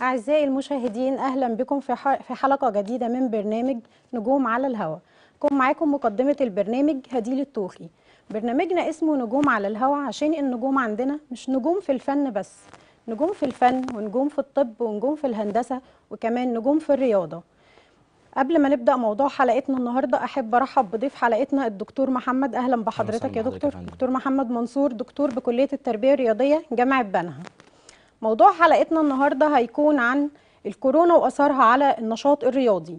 أعزائي المشاهدين أهلا بكم في حلقة جديدة من برنامج نجوم على الهواء كون معاكم مقدمة البرنامج هديل التوخي برنامجنا اسمه نجوم على الهواء عشان النجوم عندنا مش نجوم في الفن بس نجوم في الفن ونجوم في الطب ونجوم في الهندسة وكمان نجوم في الرياضة قبل ما نبدا موضوع حلقتنا النهارده احب ارحب بضيف حلقتنا الدكتور محمد اهلا بحضرتك يا دكتور دكتور محمد منصور دكتور بكليه التربيه الرياضيه جامعه بنها موضوع حلقتنا النهارده هيكون عن الكورونا واثرها على النشاط الرياضي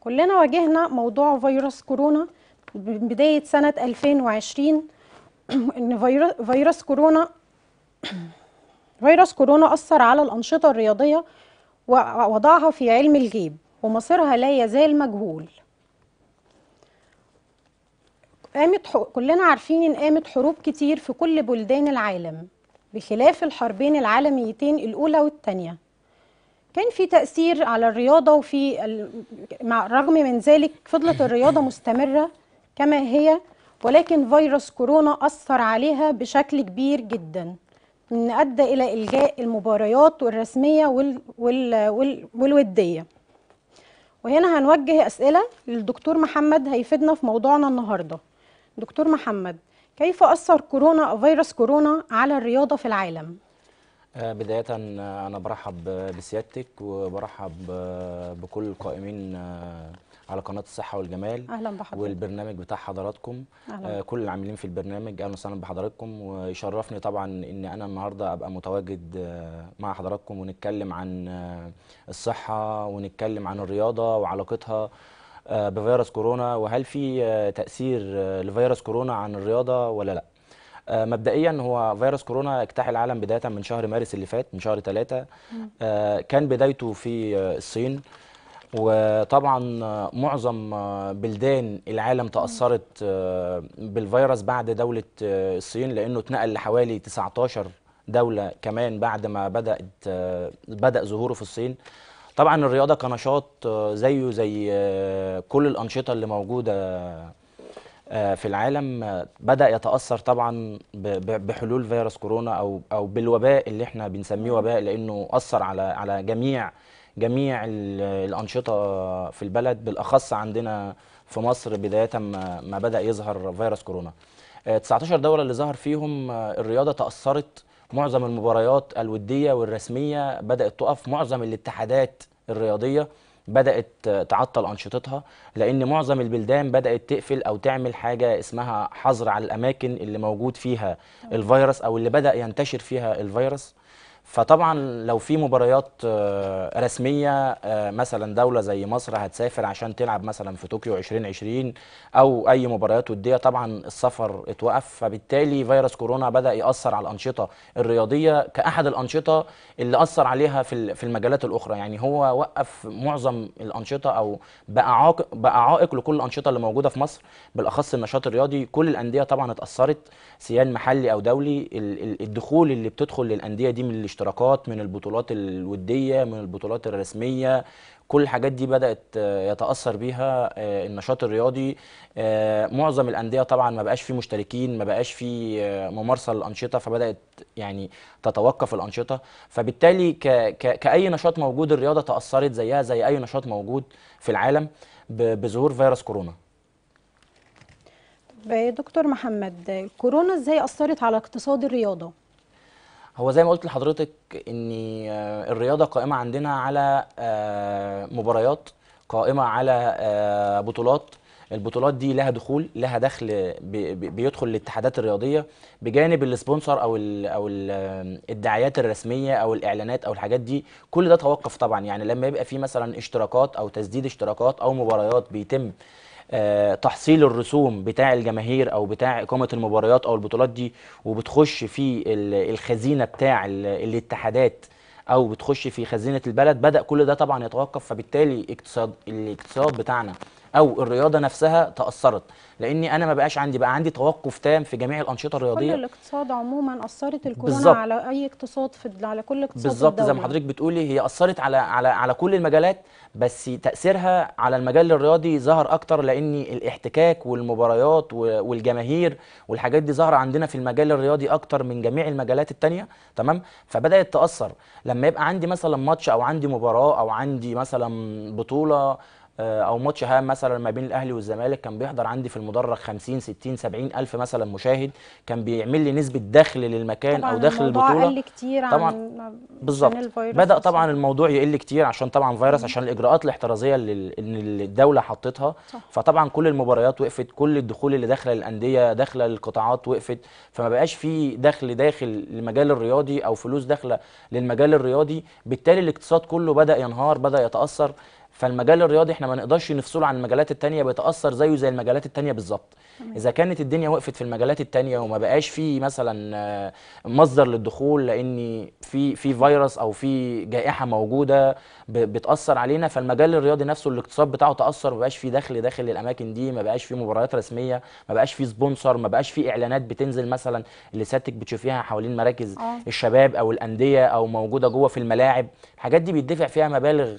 كلنا واجهنا موضوع فيروس كورونا بدايه سنه 2020 ان فيروس كورونا فيروس كورونا اثر على الانشطه الرياضيه ووضعها في علم الجيب ومصيرها لا يزال مجهول قامت كلنا عارفين ان قامت حروب كتير في كل بلدان العالم بخلاف الحربين العالميتين الأولى والثانية كان في تأثير على الرياضة وفي مع الرغم من ذلك فضلت الرياضة مستمرة كما هي ولكن فيروس كورونا أثر عليها بشكل كبير جدا من أدى إلى إلغاء المباريات الرسمية وال وال وال والودية وهنا هنوجه أسئلة للدكتور محمد هيفيدنا في موضوعنا النهاردة دكتور محمد كيف أثر كورونا فيروس كورونا على الرياضة في العالم؟ آه، بداية آه، أنا برحب بسيادتك وبرحب آه، بكل القائمين على قناة الصحة والجمال أهلا بحضرتك والبرنامج بتاع حضراتكم أهلا. كل العاملين في البرنامج أهلا وسهلا بحضراتكم ويشرفني طبعا إن أنا النهاردة أبقى متواجد مع حضراتكم ونتكلم عن الصحة ونتكلم عن الرياضة وعلاقتها آه، بفيروس كورونا وهل في آه، تاثير آه، لفيروس كورونا عن الرياضه ولا لا مبدئيا هو فيروس كورونا اجتاح العالم بدايه من شهر مارس اللي فات من شهر ثلاثة كان بدايته في الصين وطبعا معظم بلدان العالم تاثرت بالفيروس بعد دوله الصين لانه اتنقل لحوالي 19 دوله كمان بعد ما بدات بدا ظهوره في الصين طبعا الرياضه كنشاط آه، زيه زي آه، كل الانشطه اللي موجوده آه، في العالم بدا يتاثر طبعا بحلول فيروس كورونا او او بالوباء اللي احنا بنسميه وباء لانه اثر على على جميع جميع الانشطه في البلد بالاخص عندنا في مصر بدايه ما بدا يظهر فيروس كورونا 19 دوله اللي ظهر فيهم الرياضه تاثرت معظم المباريات الوديه والرسميه بدات تقف معظم الاتحادات الرياضيه بدات تعطل انشطتها لان معظم البلدان بدات تقفل او تعمل حاجه اسمها حظر على الاماكن اللي موجود فيها الفيروس او اللي بدا ينتشر فيها الفيروس فطبعا لو في مباريات آه، رسميه آه، مثلا دوله زي مصر هتسافر عشان تلعب مثلا في طوكيو 2020 او اي مباريات وديه طبعا السفر اتوقف فبالتالي فيروس كورونا بدا ياثر على الانشطه الرياضيه كاحد الانشطه اللي اثر عليها في في المجالات الاخرى يعني هو وقف معظم الانشطه او بقى عائق بقى عائق لكل الانشطه اللي موجوده في مصر بالاخص النشاط الرياضي كل الانديه طبعا اتاثرت سيان محلي او دولي الدخول اللي بتدخل للانديه دي من اللي الاشتراكات من البطولات الوديه من البطولات الرسميه كل الحاجات دي بدات آه، يتاثر بيها آه، النشاط الرياضي آه، معظم الانديه طبعا ما بقاش فيه مشتركين ما بقاش فيه ممارسه للانشطه فبدات يعني تتوقف الانشطه فبالتالي ك ك كاي نشاط موجود الرياضه تاثرت زيها زي اي نشاط موجود في العالم بظهور فيروس كورونا دكتور محمد كورونا ازاي اثرت على اقتصاد الرياضه هو زي ما قلت لحضرتك ان آه، الرياضه قائمه عندنا على آه، مباريات قائمه على آه، بطولات البطولات دي لها دخول لها دخل بيدخل الاتحادات الرياضيه بجانب السبونسر او ال او ال الدعايات الرسميه او الاعلانات او الحاجات دي كل ده توقف طبعا يعني لما يبقى في مثلا اشتراكات او تسديد اشتراكات او مباريات بيتم آه، تحصيل الرسوم بتاع الجماهير او بتاع اقامه المباريات او البطولات دي وبتخش في الخزينه بتاع الاتحادات او بتخش في خزينه البلد بدا كل ده طبعا يتوقف فبالتالي اقتصاد الاقتصاد بتاعنا او الرياضه نفسها تاثرت لاني انا ما بقاش عندي بقى عندي توقف تام في جميع الانشطه الرياضيه كل الاقتصاد عموما اثرت الكورونا بالزبط. على اي اقتصاد في على كل اقتصاد بالظبط زي ما حضرتك بتقولي هي اثرت على على على كل المجالات بس تاثيرها على المجال الرياضي ظهر اكتر لان الاحتكاك والمباريات والجماهير والحاجات دي ظهر عندنا في المجال الرياضي اكتر من جميع المجالات التانية تمام فبدات تاثر لما يبقى عندي مثلا ماتش او عندي مباراه او عندي مثلا بطوله آه، او ماتش هام مثلا ما بين الاهلي والزمالك كان بيحضر عندي في المدرج 50 60 70 الف مثلا مشاهد كان بيعمل لي نسبه دخل للمكان او دخل البطوله قل كتير طبعا بالظبط بدا طبعا الموضوع يقل كتير عشان طبعا فيروس عشان الاجراءات الاحترازيه اللي الدوله حطتها فطبعا كل المباريات وقفت كل الدخول اللي داخله الانديه داخله القطاعات وقفت فما بقاش في دخل داخل المجال الرياضي او فلوس داخله للمجال الرياضي بالتالي الاقتصاد كله بدا ينهار بدا يتاثر فالمجال الرياضي احنا ما نقدرش نفصله عن المجالات التانية بيتاثر زيه زي المجالات التانية بالظبط اذا كانت الدنيا وقفت في المجالات التانية وما بقاش في مثلا آه، مصدر للدخول لان في في فيروس او في جائحه موجوده بتاثر علينا فالمجال الرياضي نفسه الاقتصاد بتاعه تاثر ما بقاش في دخل داخل الاماكن دي ما بقاش في مباريات رسميه ما بقاش في سبونسر ما بقاش في اعلانات بتنزل مثلا اللي سيادتك بتشوفيها حوالين مراكز اه. الشباب او الانديه او موجوده جوه في الملاعب الحاجات دي بيدفع فيها مبالغ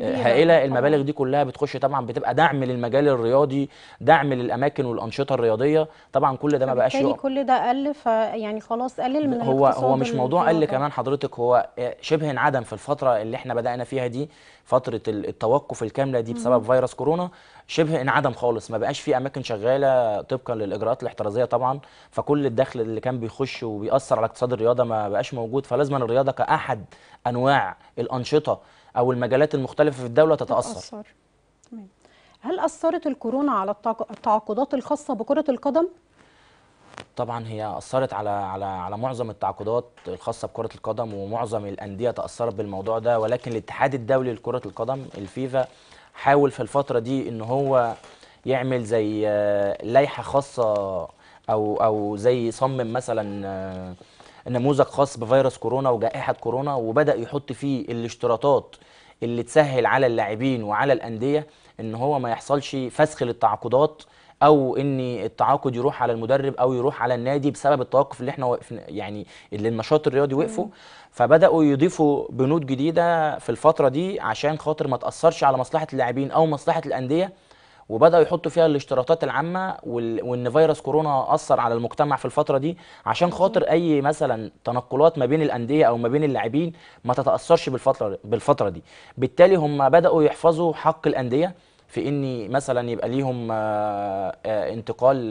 هائله المبالغ دي كلها بتخش طبعا بتبقى دعم للمجال الرياضي دعم للاماكن والانشطه الرياضيه طبعا كل ده ما بقاش يعني كل ده قل فيعني خلاص قلل من هو هو مش موضوع قل كمان حضرتك هو آه، شبه انعدم في الفتره اللي احنا بدانا فيها دي فتره التوقف الكامله دي بسبب فيروس كورونا شبه انعدم خالص ما بقاش في اماكن شغاله طبقا للاجراءات الاحترازيه طبعا فكل الدخل اللي كان بيخش وبيأثر على اقتصاد الرياضه ما بقاش موجود فلازم الرياضه كاحد انواع الانشطه او المجالات المختلفه في الدوله تتاثر تتاثر تمام هل اثرت الكورونا على التعاقدات الخاصه بكره القدم طبعا هي اثرت على على على معظم التعاقدات الخاصه بكره القدم ومعظم الانديه تاثرت بالموضوع ده ولكن الاتحاد الدولي لكره القدم الفيفا حاول في الفتره دي ان هو يعمل زي آه، لائحه خاصه او او زي يصمم مثلا آه، نموذج خاص بفيروس كورونا وجائحه كورونا وبدا يحط فيه الاشتراطات اللي تسهل على اللاعبين وعلى الانديه ان هو ما يحصلش فسخ للتعاقدات او ان التعاقد يروح على المدرب او يروح على النادي بسبب التوقف اللي احنا وقفنا يعني اللي النشاط الرياضي وقفه فبداوا يضيفوا بنود جديده في الفتره دي عشان خاطر ما تاثرش على مصلحه اللاعبين او مصلحه الانديه وبداوا يحطوا فيها الاشتراطات العامه وان فيروس كورونا اثر على المجتمع في الفتره دي عشان خاطر اي مثلا تنقلات ما بين الانديه او ما بين اللاعبين ما تتاثرش بالفتره بالفتره دي بالتالي هم بداوا يحفظوا حق الانديه في ان مثلا يبقى ليهم آه، آه، انتقال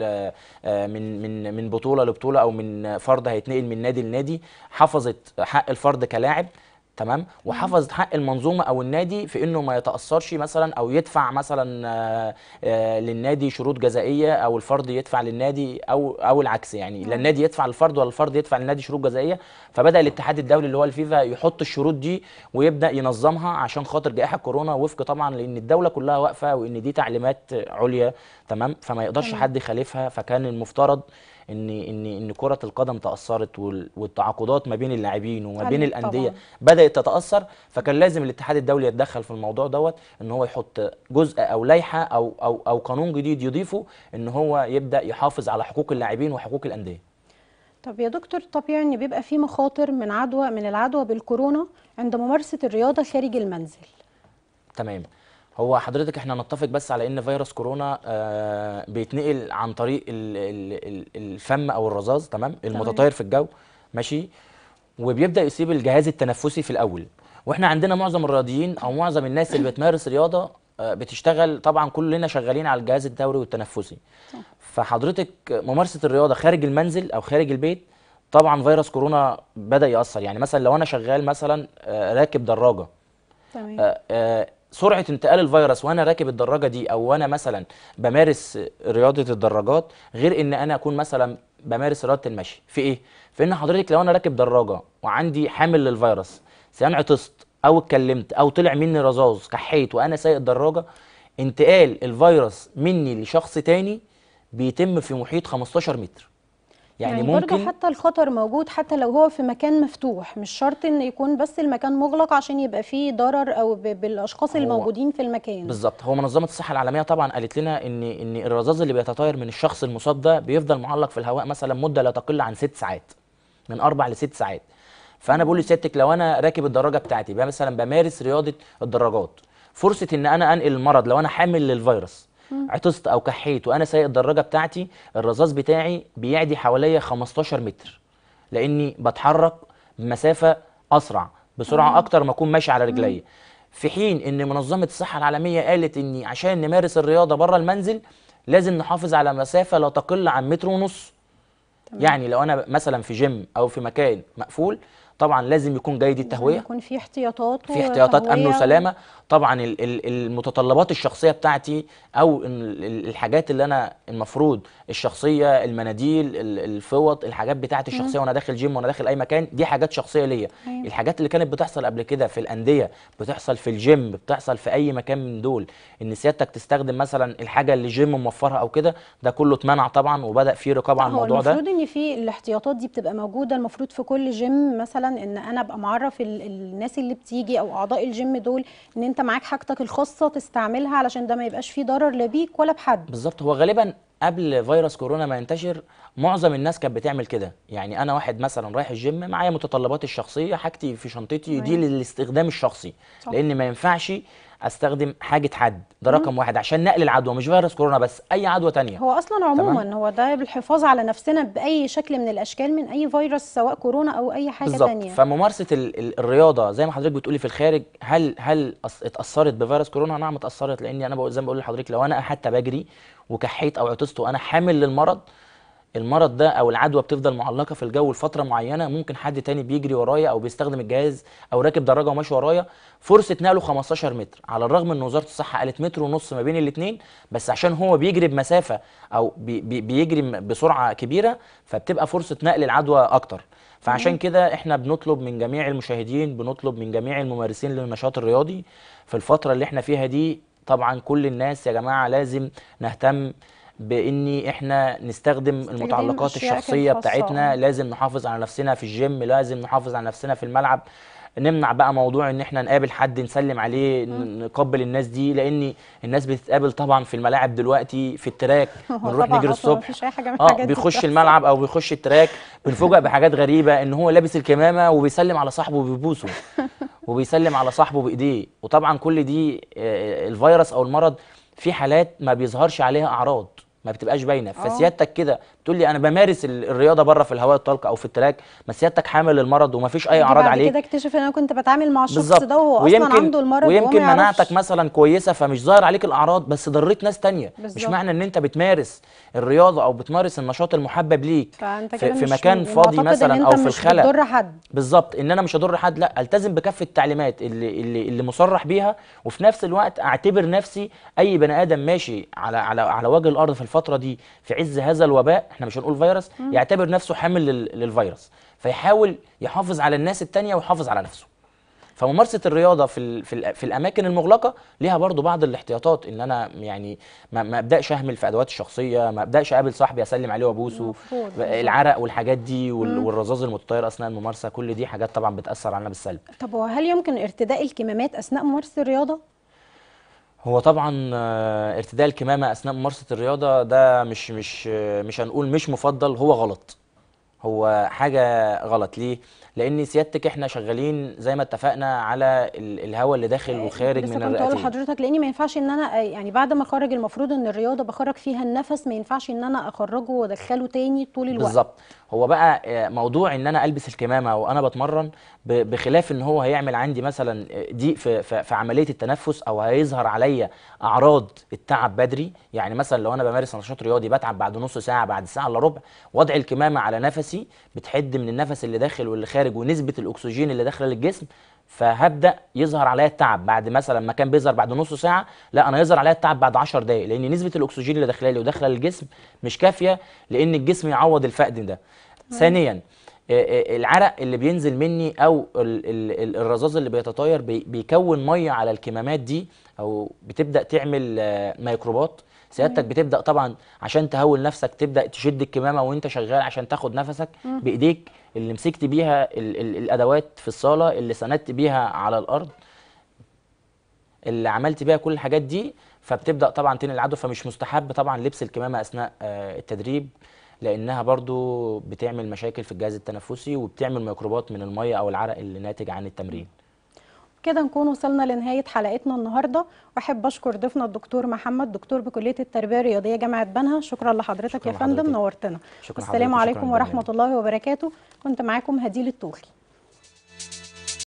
آه، من من من بطوله لبطوله او من فرد هيتنقل من نادي لنادي حفظت حق الفرد كلاعب تمام وحفظ حق المنظومه او النادي في انه ما يتاثرش مثلا او يدفع مثلا آه، آه، للنادي شروط جزائيه او الفرد يدفع للنادي او او العكس يعني لا النادي يدفع للفرد ولا الفرد يدفع للنادي شروط جزائيه فبدا الاتحاد الدولي اللي هو الفيفا يحط الشروط دي ويبدا ينظمها عشان خاطر جائحه كورونا وفق طبعا لان الدوله كلها واقفه وان دي تعليمات عليا تمام فما يقدرش حد يخالفها فكان المفترض ان ان ان كره القدم تاثرت والتعاقدات ما بين اللاعبين وما بين الانديه بدات تتاثر فكان لازم الاتحاد الدولي يتدخل في الموضوع دوت ان هو يحط جزء او لائحه او او او قانون جديد يضيفه ان هو يبدا يحافظ على حقوق اللاعبين وحقوق الانديه طب يا دكتور طبيعي ان بيبقى في مخاطر من عدوى من العدوى بالكورونا عند ممارسه الرياضه خارج المنزل تمام هو حضرتك احنا نتفق بس على ان فيروس كورونا آه بيتنقل عن طريق الفم او الرزاز تمام المتطاير في الجو ماشي وبيبدا يسيب الجهاز التنفسي في الاول واحنا عندنا معظم الرياضيين او معظم الناس اللي بتمارس رياضه آه بتشتغل طبعا كلنا شغالين على الجهاز الدوري والتنفسي فحضرتك ممارسه الرياضه خارج المنزل او خارج البيت طبعا فيروس كورونا بدا ياثر يعني مثلا لو انا شغال مثلا آه راكب دراجه تمام آه، آه، سرعه انتقال الفيروس وانا راكب الدراجه دي او وانا مثلا بمارس رياضه الدراجات غير ان انا اكون مثلا بمارس رياضه المشي في ايه في ان حضرتك لو انا راكب دراجه وعندي حامل للفيروس سواء عطست او اتكلمت او طلع مني رذاذ كحيت وانا سايق الدراجه انتقال الفيروس مني لشخص تاني بيتم في محيط 15 متر يعني, يعني ممكن برضه حتى الخطر موجود حتى لو هو في مكان مفتوح مش شرط ان يكون بس المكان مغلق عشان يبقى فيه ضرر او بالاشخاص الموجودين في المكان بالظبط هو منظمه الصحه العالميه طبعا قالت لنا ان ان الرذاذ اللي بيتطاير من الشخص المصاب ده بيفضل معلق في الهواء مثلا مده لا تقل عن ست ساعات من اربع لست ساعات فانا بقول لسيادتك لو انا راكب الدراجه بتاعتي مثلا بمارس رياضه الدراجات فرصه ان انا انقل المرض لو انا حامل للفيروس عطست او كحيت وانا سايق الدراجه بتاعتي الرذاذ بتاعي بيعدي حواليا 15 متر لاني بتحرك مسافه اسرع بسرعه اكتر ما اكون ماشي على رجليا في حين ان منظمه الصحه العالميه قالت ان عشان نمارس الرياضه بره المنزل لازم نحافظ على مسافه لا تقل عن متر ونص يعني لو انا مثلا في جيم او في مكان مقفول طبعا لازم يكون جيد التهويه يكون في احتياطات في احتياطات امن وسلامه طبعا المتطلبات الشخصيه بتاعتي او الحاجات اللي انا المفروض الشخصيه المناديل الفوط الحاجات بتاعتي الشخصيه وانا داخل جيم وانا داخل اي مكان دي حاجات شخصيه ليا أيوة. الحاجات اللي كانت بتحصل قبل كده في الانديه بتحصل في الجيم بتحصل في اي مكان من دول ان سيادتك تستخدم مثلا الحاجه اللي جيم موفرها او كده ده كله اتمنع طبعا وبدا في رقابه على اه، الموضوع ده المفروض ان في الاحتياطات دي بتبقى موجوده المفروض في كل جيم مثلا ان انا ابقى معرف الناس اللي بتيجي او اعضاء الجيم دول ان انت معاك حاجتك الخاصه تستعملها علشان ده ما يبقاش فيه ضرر لا بيك ولا بحد بالظبط هو غالبا قبل فيروس كورونا ما ينتشر معظم الناس كانت بتعمل كده يعني انا واحد مثلا رايح الجيم معايا متطلباتي الشخصيه حاجتي في شنطتي دي للاستخدام الشخصي صح. لان ما ينفعش استخدم حاجه حد ده رقم مم. واحد عشان نقل العدوى مش فيروس كورونا بس اي عدوى تانية هو اصلا عموما هو ده بالحفاظ على نفسنا باي شكل من الاشكال من اي فيروس سواء كورونا او اي حاجه بالزبط. تانية فممارسه ال ال الرياضه زي ما حضرتك بتقولي في الخارج هل هل اتاثرت بفيروس كورونا نعم اتاثرت لاني انا زي ما بقول لحضرتك لو انا حتى بجري وكحيت او عطست وانا حامل للمرض المرض ده او العدوى بتفضل معلقه في الجو لفتره معينه ممكن حد تاني بيجري ورايا او بيستخدم الجهاز او راكب دراجه وماشي ورايا فرصه نقله 15 متر على الرغم ان وزاره الصحه قالت متر ونص ما بين الاثنين بس عشان هو بيجري بمسافه او بي بي بيجري بسرعه كبيره فبتبقى فرصه نقل العدوى اكتر فعشان كده احنا بنطلب من جميع المشاهدين بنطلب من جميع الممارسين للنشاط الرياضي في الفتره اللي احنا فيها دي طبعا كل الناس يا جماعه لازم نهتم بان احنا نستخدم المتعلقات الشخصيه بتاعتنا آه. لازم نحافظ على نفسنا في الجيم لازم نحافظ على نفسنا في الملعب نمنع بقى موضوع ان احنا نقابل حد نسلم عليه آه. نقبل الناس دي لان الناس بتتقابل طبعا في الملاعب دلوقتي في التراك بنروح نجري آه، الصبح اه بيخش الملعب او بيخش التراك بنفوجئ بحاجات غريبه ان هو لابس الكمامه وبيسلم على صاحبه وبيبوسه وبيسلم على صاحبه بايديه وطبعا كل دي الفيروس او المرض في حالات ما بيظهرش عليها اعراض ما بتبقاش باينه آه. فسيادتك كده بتقول لي انا بمارس الرياضه بره في الهواء الطلق او في التراك ما سيادتك حامل المرض وما فيش اي اعراض عليه كده اكتشف ان انا كنت بتعامل مع الشخص ده وهو اصلا عنده المرض ويمكن مناعتك مثلا كويسه فمش ظاهر عليك الاعراض بس ضريت ناس تانية بالزبط. مش معنى ان انت بتمارس الرياضه او بتمارس النشاط المحبب ليك في, في مكان فاضي مثلا او في الخلا بالظبط ان انا مش هضر حد لا التزم بكافه التعليمات اللي اللي, اللي مصرح بيها وفي نفس الوقت اعتبر نفسي اي بني ادم ماشي على على على وجه الارض في الفتره دي في عز هذا الوباء احنا مش هنقول فيروس مم. يعتبر نفسه حامل لل... للفيروس فيحاول يحافظ على الناس التانية ويحافظ على نفسه فممارسه الرياضه في ال... في, ال... في الاماكن المغلقه ليها برضو بعض الاحتياطات ان انا يعني ما, ما ابداش اهمل في ادوات الشخصيه ما ابداش اقابل صاحبي اسلم عليه وابوسه العرق والحاجات دي وال... والرذاذ المتطير اثناء الممارسه كل دي حاجات طبعا بتاثر علينا بالسلب طب وهل يمكن ارتداء الكمامات اثناء ممارسه الرياضه هو طبعا آه، ارتداء الكمامه اثناء ممارسه الرياضه ده مش مش آه، مش هنقول مش مفضل هو غلط هو حاجه غلط ليه لان سيادتك احنا شغالين زي ما اتفقنا على الهواء اللي داخل آه، وخارج من الرئتين بس حضرتك لحضرتك لان ما ينفعش ان انا يعني بعد ما اخرج المفروض ان الرياضه بخرج فيها النفس ما ينفعش ان انا اخرجه وادخله تاني طول الوقت بالظبط هو بقى آه، موضوع ان انا البس الكمامه وانا بتمرن بخلاف ان هو هيعمل عندي مثلا آه، ضيق في, في عمليه التنفس او هيظهر عليا اعراض التعب بدري يعني مثلا لو انا بمارس نشاط رياضي بتعب بعد نص ساعه بعد ساعه الا ربع وضع الكمامه على نفس نفسي بتحد من النفس اللي داخل واللي خارج ونسبه الاكسجين اللي داخله للجسم فهبدا يظهر عليا التعب بعد مثلا ما كان بيظهر بعد نص ساعه لا انا يظهر عليا التعب بعد 10 دقائق لان نسبه الاكسجين اللي داخله لي وداخله للجسم مش كافيه لان الجسم يعوض الفقد ده ثانيا آه، آه، العرق اللي بينزل مني او الرذاذ اللي بيتطاير بيكون ميه على الكمامات دي او بتبدا تعمل آه، ميكروبات سيادتك بتبدا طبعا عشان تهول نفسك تبدا تشد الكمامه وانت شغال عشان تاخد نفسك بايديك اللي مسكت بيها ال ال الادوات في الصاله اللي سندت بيها على الارض اللي عملت بيها كل الحاجات دي فبتبدا طبعا تنقل العدو فمش مستحب طبعا لبس الكمامه اثناء آه، التدريب لانها برضو بتعمل مشاكل في الجهاز التنفسي وبتعمل ميكروبات من الميه او العرق اللي ناتج عن التمرين كده نكون وصلنا لنهايه حلقتنا النهارده واحب اشكر ضيفنا الدكتور محمد دكتور بكليه التربيه الرياضيه جامعه بنها شكرا لحضرتك شكرا يا فندم نورتنا السلام عليكم ورحمه الله وبركاته كنت معاكم هديل التوخي